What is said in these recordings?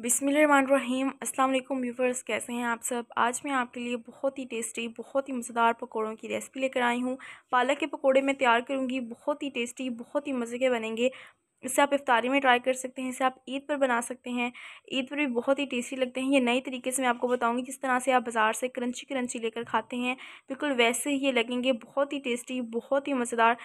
बिसमीम वालेकुम व्यूवर्स कैसे हैं आप सब आज मैं आपके लिए बहुत ही टेस्टी बहुत ही मज़ेदार पकौड़ों की रेसिपी लेकर आई हूँ पालक के पकौड़े मैं तैयार करूँगी बहुत ही टेस्टी बहुत ही मज़े के बनेंगे इसे आप इफ्तारी में ट्राई कर सकते हैं इसे आप ईद पर बना सकते हैं ईद पर भी बहुत ही टेस्टी लगते हैं ये नए तरीके से मैं आपको बताऊंगी जिस तरह से आप बाज़ार से क्रंची क्रंची लेकर खाते हैं बिल्कुल वैसे ही ये लगेंगे बहुत ही टेस्टी बहुत ही मज़ेदार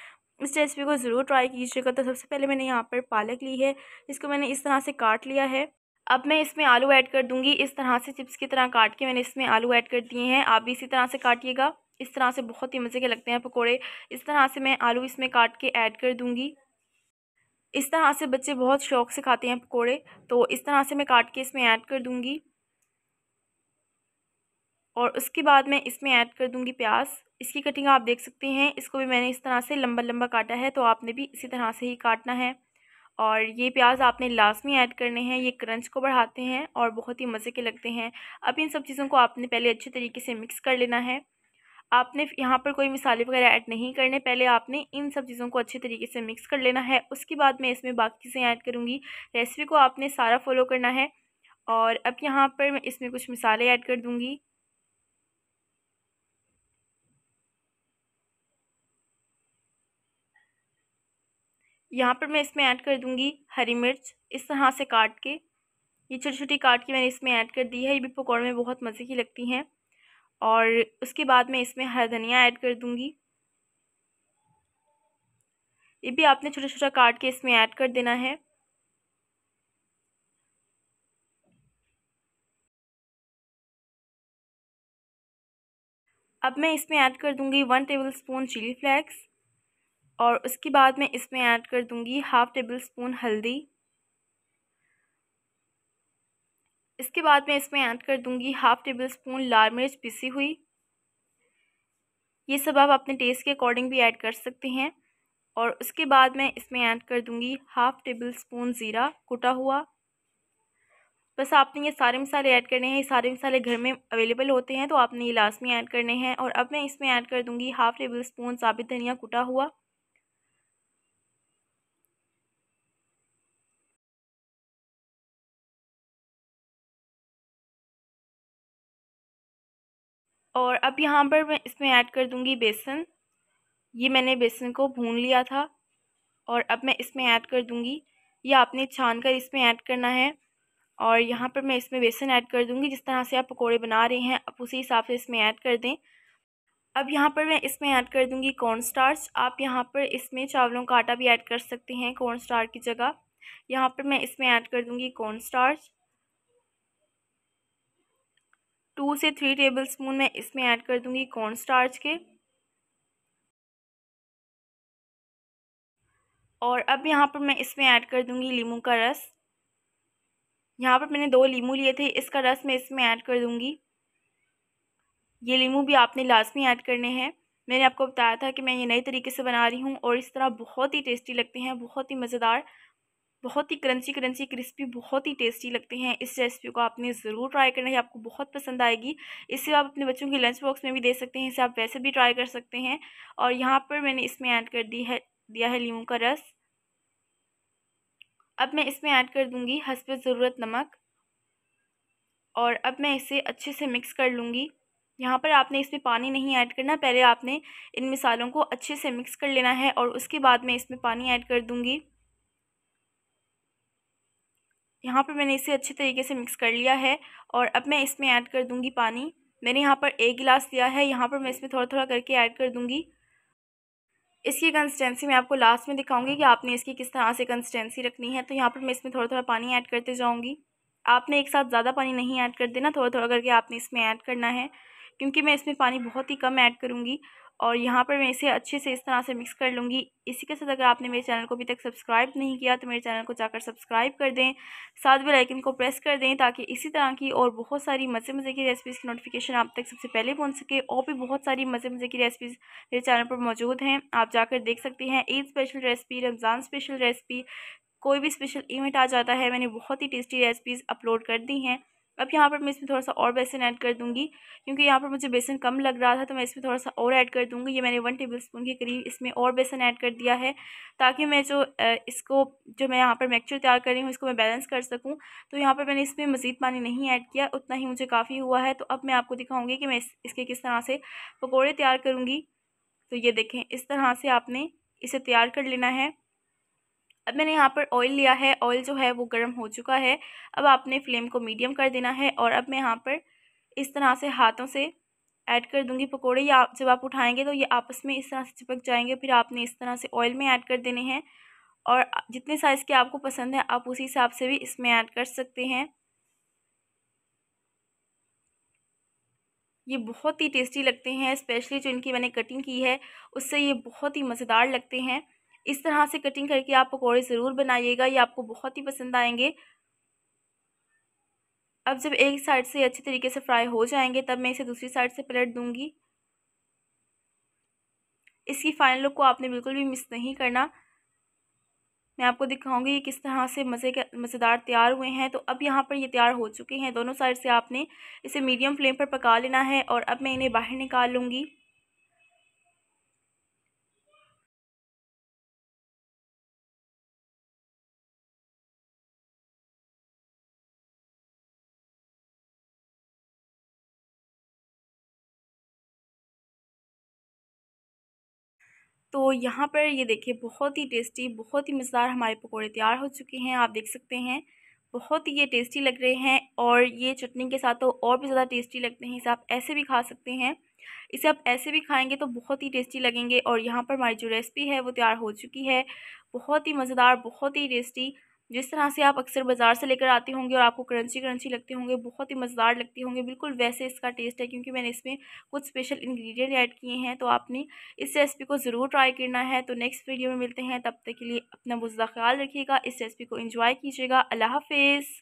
इस रेसिपी को ज़रूर ट्राई कीजिएगा तो सबसे पहले मैंने यहाँ पर पालक ली है इसको मैंने इस तरह से काट लिया है अब मैं इसमें आलू ऐड कर दूंगी इस तरह से चिप्स की तरह काट के मैंने इसमें आलू ऐड कर दिए हैं आप भी इसी तरह से काटिएगा इस तरह से बहुत ही मज़े के लगते हैं पकोड़े इस तरह से मैं आलू इसमें काट के ऐड कर दूंगी इस तरह से बच्चे बहुत शौक से खाते हैं पकोड़े तो इस तरह से मैं काट के इसमें ऐड कर दूँगी और उसके बाद मैं इसमें ऐड कर दूँगी प्याज इसकी कटिंग आप देख सकते हैं इसको भी मैंने इस तरह से लंबा लंबा काटा है तो आपने भी इसी तरह से ही काटना है और ये प्याज आपने में ऐड करने हैं ये क्रंच को बढ़ाते हैं और बहुत ही मज़े के लगते हैं अब इन सब चीज़ों को आपने पहले अच्छे तरीके से मिक्स कर लेना है आपने यहाँ पर कोई मिसाले वगैरह ऐड नहीं करने पहले आपने इन सब चीज़ों को अच्छे तरीके से मिक्स कर लेना है उसके बाद मैं इसमें बाकी चीज़ें ऐड करूँगी रेसिपी को आपने सारा फॉलो करना है और अब यहाँ पर मैं इसमें कुछ मिसाले ऐड कर दूँगी यहाँ पर मैं इसमें ऐड कर दूँगी हरी मिर्च इस तरह से काट के ये छोटी छोटी काट के मैंने इसमें ऐड कर दी है ये भी पकौड़े में बहुत मज़े की लगती हैं और उसके बाद मैं इसमें हरा धनिया ऐड कर दूँगी ये भी आपने छोटा छोटा काट के इसमें ऐड कर देना है अब मैं इसमें ऐड कर दूंगी one tablespoon chilli flakes और उसके बाद मैं इसमें ऐड कर दूँगी हाफ़ टेबल स्पून हल्दी इसके बाद मैं इसमें ऐड कर दूँगी हाफ़ टेबल स्पून लाल मिर्च पिसी हुई ये सब आप अपने टेस्ट के अकॉर्डिंग भी ऐड कर सकते हैं और उसके बाद मैं इसमें ऐड कर दूँगी हाफ़ टेबल स्पून ज़ीरा कुटा हुआ बस आपने ये सारे मसाले ऐड करने हैं ये सारे मसाले घर में अवेलेबल होते हैं तो आपने ये लास्ट में ऐड करने हैं और अब मैं इसमें ऐड कर दूँगी हाफ़ टेबल स्पून साबित धनिया कुटा हुआ और अब यहाँ पर मैं इसमें ऐड कर दूँगी बेसन ये मैंने बेसन को भून लिया था और अब मैं इसमें ऐड कर दूँगी ये आपने छान कर इसमें ऐड करना है और यहाँ पर मैं इसमें बेसन ऐड कर दूँगी जिस तरह से आप पकोड़े बना रहे हैं आप उसी हिसाब से इसमें ऐड कर दें अब यहाँ पर मैं इसमें ऐड कर दूँगी कॉर्न स्टार्च आप यहाँ पर इसमें चावलों का आटा भी ऐड कर सकते हैं कॉर्न स्टार की जगह यहाँ पर मैं इसमें ऐड कर दूँगी कॉर्न स्टार्च टू से थ्री टेबल स्पून मैं इसमें ऐड कर दूंगी कॉर्न स्टार्च के और अब यहाँ पर मैं इसमें ऐड कर दूंगी लीमू का रस यहाँ पर मैंने दो लीमू लिए थे इसका रस मैं इसमें ऐड कर दूंगी ये लीमू भी आपने लाजमी ऐड करने हैं मैंने आपको बताया था कि मैं ये नए तरीके से बना रही हूँ और इस तरह बहुत ही टेस्टी लगते हैं बहुत ही मज़ेदार बहुत ही क्रंची क्रंची क्रिस्पी बहुत ही टेस्टी लगते हैं इस रेसिपी को आपने ज़रूर ट्राई करना है आपको बहुत पसंद आएगी इसे आप अपने बच्चों के लंच बॉक्स में भी दे सकते हैं इसे आप वैसे भी ट्राई कर सकते हैं और यहाँ पर मैंने इसमें ऐड कर दी है दिया है लीमू का रस अब मैं इसमें ऐड कर दूँगी हसब ज़रूरत नमक और अब मैं इसे अच्छे से मिक्स कर लूँगी यहाँ पर आपने इसमें पानी नहीं ऐड करना पहले आपने इन मिसालों को अच्छे से मिक्स कर लेना है और उसके बाद मैं इसमें पानी ऐड कर दूँगी यहाँ पर मैंने इसे अच्छे तरीके से मिक्स कर लिया है और अब मैं इसमें ऐड कर दूँगी पानी मैंने यहाँ पर एक गिलास लिया है यहाँ पर मैं इसमें थोड़ा थोड़ा करके ऐड कर दूँगी इसकी कंसिस्टेंसी मैं आपको लास्ट में दिखाऊंगी कि आपने इसकी किस तरह से कंसिस्टेंसी रखनी है तो यहाँ पर मैं इसमें थोड़ा थोड़ा पानी ऐड करते जाऊँगी आपने एक साथ ज़्यादा पानी नहीं ऐड कर देना थोड़ा थोड़ा करके आपने इसमें ऐड करना है क्योंकि मैं इसमें पानी बहुत ही कम ऐड करूँगी और यहाँ पर मैं इसे अच्छे से इस तरह से मिक्स कर लूँगी इसी के साथ अगर आपने मेरे चैनल को अभी तक सब्सक्राइब नहीं किया तो मेरे चैनल को जाकर सब्सक्राइब कर दें साथ बेल आइकन को प्रेस कर दें ताकि इसी तरह की और बहुत सारी मज़े मज़े की रेसिपीज़ की नोटिफिकेशन आप तक सबसे पहले पहुँच सके और भी बहुत सारी मज़े मज़े की रेसिपीज़ मेरे चैनल पर मौजूद हैं आप जाकर देख सकते हैं Eid special recipe Ramzan special recipe कोई भी स्पेशल इवेंट आ जाता है मैंने बहुत ही टेस्टी रेसिपीज़ अपलोड कर दी हैं अब यहाँ पर मैं इसमें थोड़ा सा और बेसन ऐड कर दूँगी क्योंकि यहाँ पर मुझे बेसन कम लग रहा था तो मैं इसमें थोड़ा सा और ऐड कर दूँगी ये मैंने वन टेबल स्पून के करीब इसमें और बेसन ऐड कर दिया है ताकि मैं जो इसको जो मैं यहाँ पर मिक्सचर तैयार कर रही हूँ इसको मैं बैलेंस कर सकूँ तो यहाँ पर मैंने इसमें मज़ीद पानी नहीं ऐड किया उतना ही मुझे काफ़ी हुआ है तो अब मैं आपको दिखाऊँगी कि मैं इसके किस तरह से पकौड़े तैयार करूँगी तो ये देखें इस तरह से आपने इसे तैयार कर लेना है अब मैंने यहाँ पर ऑयल लिया है ऑयल जो है वो गर्म हो चुका है अब आपने फ्लेम को मीडियम कर देना है और अब मैं यहाँ पर इस तरह से हाथों से ऐड कर दूंगी पकोड़े या जब आप उठाएंगे तो ये आपस में इस तरह से चिपक जाएंगे फिर आपने इस तरह से ऑयल में ऐड कर देने हैं और जितने साइज़ के आपको पसंद है आप उसी हिसाब से भी इसमें ऐड कर सकते हैं ये बहुत ही टेस्टी लगते हैं स्पेशली जो इनकी मैंने कटिंग की है उससे ये बहुत ही मज़ेदार लगते हैं इस तरह से कटिंग करके आप पकौड़े ज़रूर बनाइएगा ये आपको बहुत ही पसंद आएंगे अब जब एक साइड से अच्छे तरीके से फ्राई हो जाएंगे तब मैं इसे दूसरी साइड से पलट दूँगी इसकी फाइनल लुक को आपने बिल्कुल भी मिस नहीं करना मैं आपको दिखाऊंगी ये किस तरह से मज़े के मज़ेदार तैयार हुए हैं तो अब यहाँ पर ये तैयार हो चुके हैं दोनों साइड से आपने इसे मीडियम फ्लेम पर पका लेना है और अब मैं इन्हें बाहर निकाल लूँगी तो यहाँ पर ये देखिए बहुत ही टेस्टी बहुत ही मज़ेदार हमारे पकौड़े तैयार हो चुके हैं आप देख सकते हैं बहुत ही ये टेस्टी लग रहे हैं और ये चटनी के साथ तो और भी ज़्यादा टेस्टी लगते हैं इसे आप ऐसे भी खा सकते हैं इसे आप ऐसे भी खाएंगे तो बहुत ही टेस्टी लगेंगे और यहाँ पर हमारी जो रेसिपी है वो तैयार हो चुकी है बहुत ही मज़ेदार बहुत ही टेस्टी जिस तरह से आप अक्सर बाज़ार से लेकर आते होंगे और आपको क्रंची क्रंची लगते होंगे बहुत ही मज़ेदार लगती होंगे बिल्कुल वैसे इसका टेस्ट है क्योंकि मैंने इसमें कुछ स्पेशल इंग्रेडिएंट ऐड किए हैं तो आपने इस रेसिपी को ज़रूर ट्राई करना है तो नेक्स्ट वीडियो में मिलते हैं तब तक के लिए अपना बुजदा ख्याल रखिएगा इस रेसिपी को इंजॉय कीजिएगा अल्लाह हाफिज़